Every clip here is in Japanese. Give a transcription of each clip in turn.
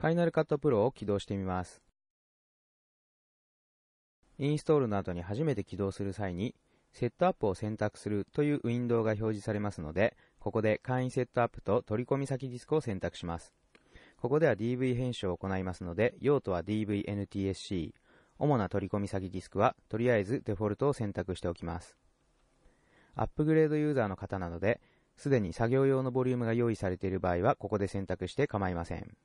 Final Cut Pro を起動してみます。インストールの後に初めて起動する際に、セットアップを選択するというウィンドウが表示されますので、ここで簡易セットアップと取り込み先ディスクを選択します。ここでは DV 編集を行いますので、用途は DVNTSC。主な取り込み先ディスクは、とりあえずデフォルトを選択しておきます。アップグレードユーザーの方なので、すでに作業用のボリュームが用意されている場合は、ここで選択して構いません。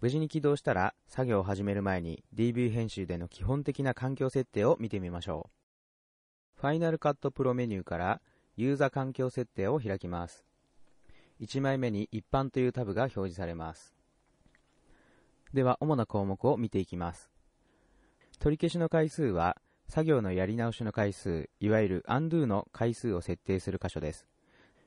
無事に起動したら、作業を始める前に DV 編集での基本的な環境設定を見てみましょう。Final Cut Pro メニューから、ユーザー環境設定を開きます。1枚目に一般というタブが表示されます。では、主な項目を見ていきます。取り消しの回数は、作業のやり直しの回数、いわゆる undo の回数を設定する箇所です。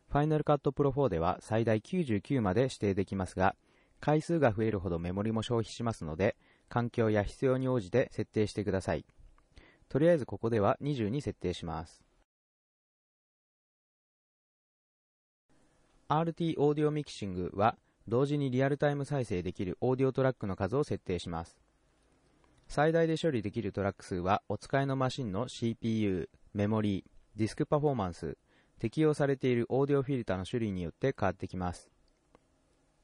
Final Cut Pro 4では最大99まで指定できますが、回数が増えるほどメモリも消費しますので、環境や必要に応じて設定してください。とりあえずここでは20に設定します。RT オーディオミキシングは、同時にリアルタイム再生できるオーディオトラックの数を設定します。最大で処理できるトラック数は、お使いのマシンの CPU、メモリー、ディスクパフォーマンス、適用されているオーディオフィルターの種類によって変わってきます。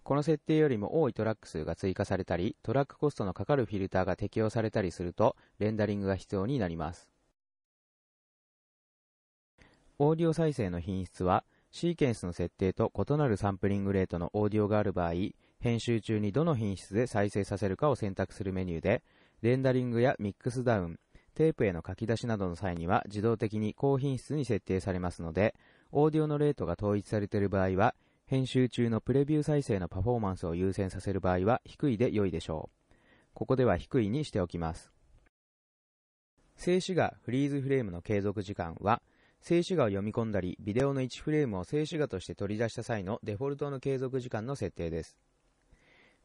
この設定よりも多いトラック数が追加されたり、トラックコストのかかるフィルターが適用されたりすると、レンダリングが必要になります。オーディオ再生の品質は、シーケンスの設定と異なるサンプリングレートのオーディオがある場合、編集中にどの品質で再生させるかを選択するメニューで、レンダリングやミックスダウン、テープへの書き出しなどの際には自動的に高品質に設定されますので、オーディオのレートが統一されている場合は、編集中のプレビュー再生のパフォーマンスを優先させる場合は低いで良いでしょう。ここでは低いにしておきます。静止画フリーズフレームの継続時間は、静止画を読み込んだり、ビデオの1フレームを静止画として取り出した際のデフォルトの継続時間の設定です。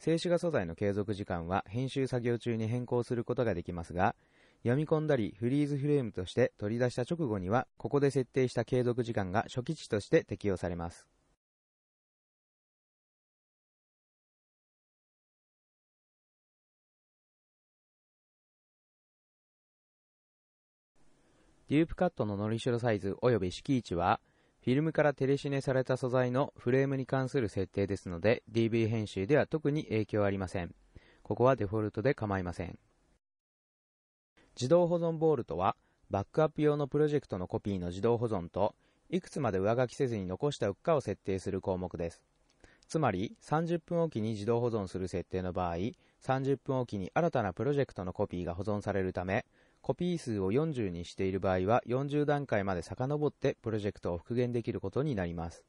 静止画素材の継続時間は編集作業中に変更することができますが、読み込んだりフリーズフレームとして取り出した直後には、ここで設定した継続時間が初期値として適用されます。ループカットののりしろサイズ及び色位置は、フィルムからテレシネされた素材のフレームに関する設定ですので、DV 編集では特に影響ありません。ここはデフォルトで構いません。自動保存ボールとは、バックアップ用のプロジェクトのコピーの自動保存と、いくつまで上書きせずに残しておくかを設定する項目です。つまり、30分おきに自動保存する設定の場合、30分おきに新たなプロジェクトのコピーが保存されるため、コピー数を40にしている場合は40段階まで遡ってプロジェクトを復元できることになります。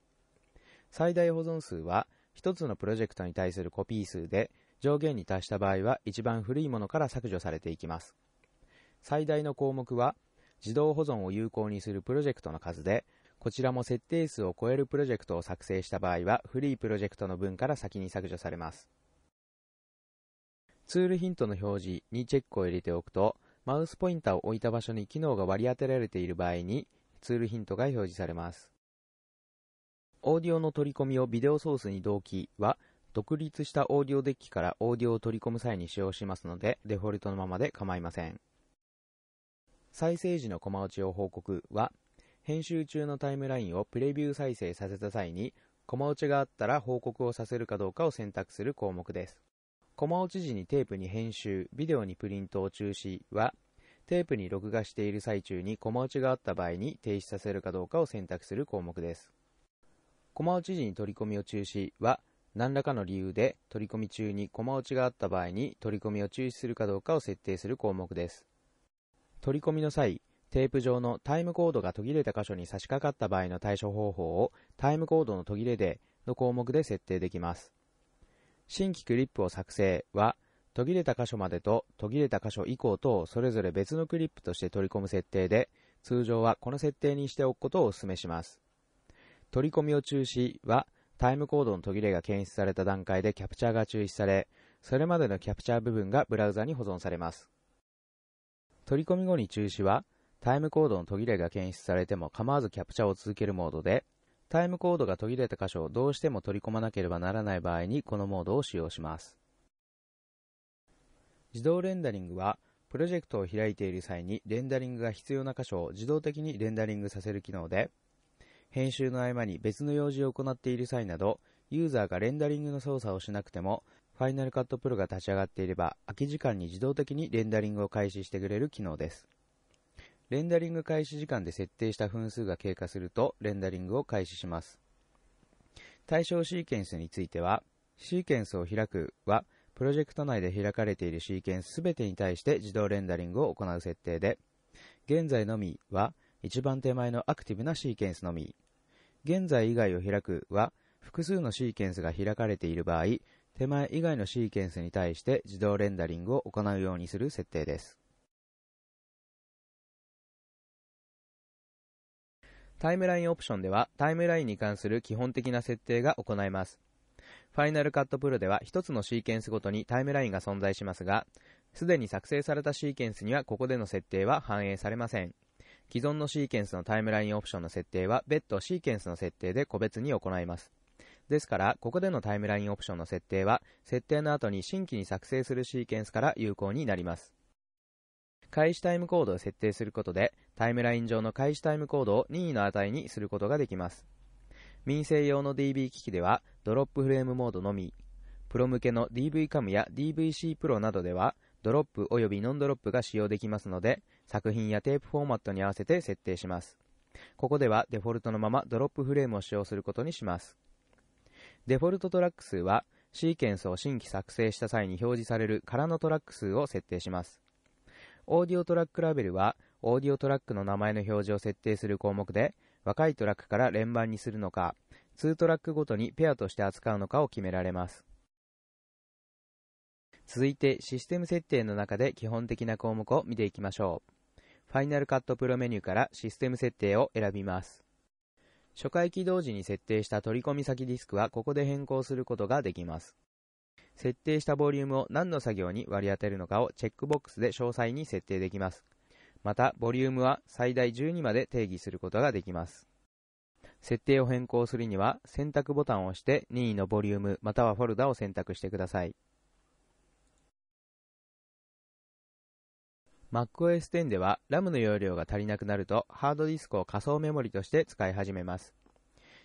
最大保存数は1つのプロジェクトに対するコピー数で上限に達した場合は一番古いものから削除されていきます。最大の項目は自動保存を有効にするプロジェクトの数でこちらも設定数を超えるプロジェクトを作成した場合はフリープロジェクトの分から先に削除されます。ツールヒントの表示にチェックを入れておくとマウスポインターを置いた場所に機能が割り当てられている場合にツールヒントが表示されます。オーディオの取り込みをビデオソースに同期は独立したオーディオデッキからオーディオを取り込む際に使用しますのでデフォルトのままで構いません。再生時のコマ落ちを報告は編集中のタイムラインをプレビュー再生させた際にコマ落ちがあったら報告をさせるかどうかを選択する項目です。駒落ち時にテープに編集、ビデオにプリントを中止は、テープに録画している最中に駒落ちがあった場合に停止させるかどうかを選択する項目です。駒落ち時に取り込みを中止は、何らかの理由で取り込み中に駒落ちがあった場合に取り込みを中止するかどうかを設定する項目です。取り込みの際、テープ上のタイムコードが途切れた箇所に差し掛かった場合の対処方法をタイムコードの途切れでの項目で設定できます。新規クリップを作成は、途切れた箇所までと途切れた箇所以降とそれぞれ別のクリップとして取り込む設定で、通常はこの設定にしておくことをお勧めします。取り込みを中止は、タイムコードの途切れが検出された段階でキャプチャーが中止され、それまでのキャプチャー部分がブラウザに保存されます。取り込み後に中止は、タイムコードの途切れが検出されても構わずキャプチャーを続けるモードで、タイムコードが途切れた箇所をどうしても取り込まなければならない場合にこのモードを使用します。自動レンダリングは、プロジェクトを開いている際にレンダリングが必要な箇所を自動的にレンダリングさせる機能で、編集の合間に別の用事を行っている際など、ユーザーがレンダリングの操作をしなくても、ファイナルカットプロが立ち上がっていれば、空き時間に自動的にレンダリングを開始してくれる機能です。レンダリング開始時間で設定した分数が経過するとレンダリングを開始します。対象シーケンスについては、シーケンスを開くは、プロジェクト内で開かれているシーケンス全てに対して自動レンダリングを行う設定で、現在のみは、一番手前のアクティブなシーケンスのみ、現在以外を開くは、複数のシーケンスが開かれている場合、手前以外のシーケンスに対して自動レンダリングを行うようにする設定です。タイムラインオプションではタイムラインに関する基本的な設定が行えます。Final Cut Pro では1つのシーケンスごとにタイムラインが存在しますが、すでに作成されたシーケンスにはここでの設定は反映されません。既存のシーケンスのタイムラインオプションの設定は別途シーケンスの設定で個別に行います。ですから、ここでのタイムラインオプションの設定は、設定の後に新規に作成するシーケンスから有効になります。開始タイムコードを設定することで、タイムライン上の開始タイムコードを任意の値にすることができます。民生用の DB 機器では、ドロップフレームモードのみ、プロ向けの DVCAM や DVC プロなどでは、ドロップおよびノンドロップが使用できますので、作品やテープフォーマットに合わせて設定します。ここではデフォルトのままドロップフレームを使用することにします。デフォルトトラック数は、シーケンスを新規作成した際に表示される空のトラック数を設定します。オーディオトラックラベルは、オーディオトラックの名前の表示を設定する項目で、若いトラックから連番にするのか、2トラックごとにペアとして扱うのかを決められます。続いて、システム設定の中で基本的な項目を見ていきましょう。ファイナルカットプロメニューからシステム設定を選びます。初回起動時に設定した取り込み先ディスクはここで変更することができます。設定したボリュームを何の作業に割り当てるのかをチェックボックスで詳細に設定できます。また、ボリュームは最大12まで定義することができます。設定を変更するには、選択ボタンを押して任意のボリュームまたはフォルダを選択してください。MacOS 10では RAM の容量が足りなくなるとハードディスクを仮想メモリとして使い始めます。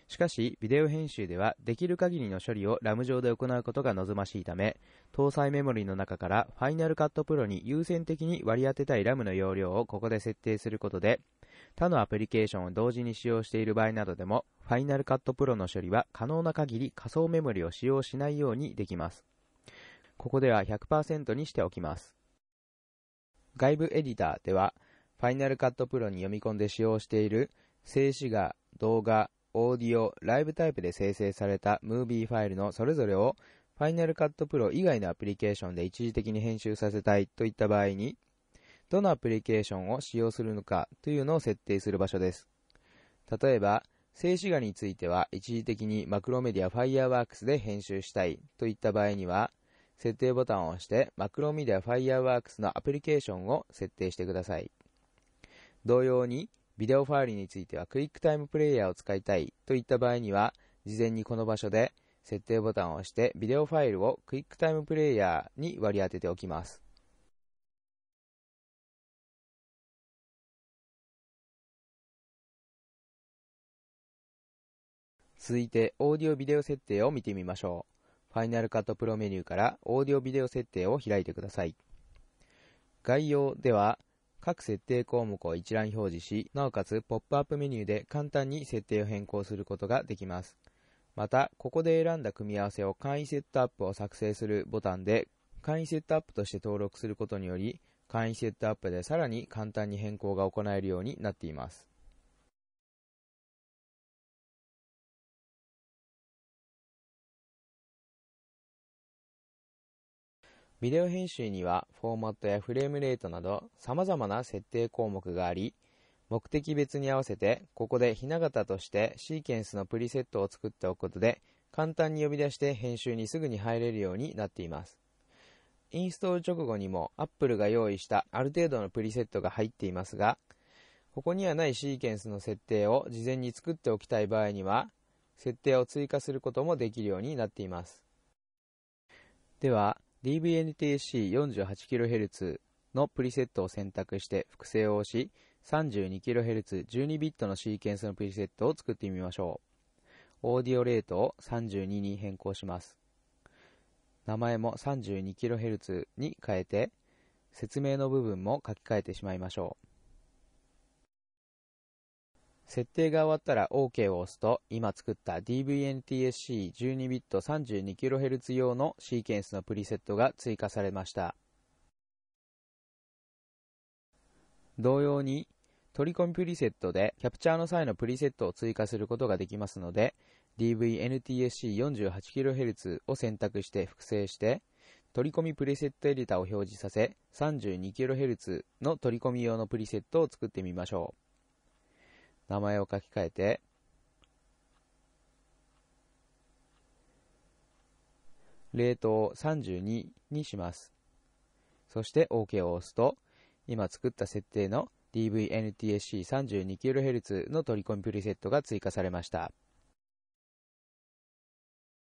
しかし、ビデオ編集ではできる限りの処理を RAM 上で行うことが望ましいため、搭載メモリの中から Final Cut Pro に優先的に割り当てたい RAM の容量をここで設定することで、他のアプリケーションを同時に使用している場合などでも、Final Cut Pro の処理は可能な限り仮想メモリを使用しないようにできます。ここでは100%にしておきます。外部エディターでは、Final Cut Pro に読み込んで使用している静止画、動画、オーディオ、ライブタイプで生成されたムービーファイルのそれぞれを Final Cut Pro 以外のアプリケーションで一時的に編集させたいといった場合に、どのアプリケーションを使用するのかというのを設定する場所です。例えば、静止画については一時的にマクロメディア Fireworks で編集したいといった場合には、設定ボタンを押してマクロメディア Fireworks のアプリケーションを設定してください。同様に、ビデオファイルについてはクイックタイムプレイヤーを使いたいといった場合には、事前にこの場所で設定ボタンを押してビデオファイルをクイックタイムプレイヤーに割り当てておきます。続いてオーディオビデオ設定を見てみましょう。ファイナルカットプロメニューからオーディオビデオ設定を開いてください。概要では各設定項目を一覧表示し、なおかつポップアップメニューで簡単に設定を変更することができます。また、ここで選んだ組み合わせを簡易セットアップを作成するボタンで、簡易セットアップとして登録することにより、簡易セットアップでさらに簡単に変更が行えるようになっています。ビデオ編集にはフォーマットやフレームレートなど様々な設定項目があり、目的別に合わせてここでひな形としてシーケンスのプリセットを作っておくことで簡単に呼び出して編集にすぐに入れるようになっています。インストール直後にも Apple が用意したある程度のプリセットが入っていますが、ここにはないシーケンスの設定を事前に作っておきたい場合には、設定を追加することもできるようになっています。では、DBNTSC48kHz のプリセットを選択して複製を押し 32kHz12 ビットのシーケンスのプリセットを作ってみましょうオーディオレートを32に変更します名前も 32kHz に変えて説明の部分も書き換えてしまいましょう設定が終わったら OK を押すと、今作った DVNTSC12bit32kHz 用のシーケンスのプリセットが追加されました。同様に、取り込みプリセットでキャプチャーの際のプリセットを追加することができますので、DVNTSC48kHz を選択して複製して、取り込みプリセットエディタを表示させ、32kHz の取り込み用のプリセットを作ってみましょう。名前を書き換えて、冷凍32にします。そして OK を押すと、今作った設定の DVNTSC32kHz の取り込みプリセットが追加されました。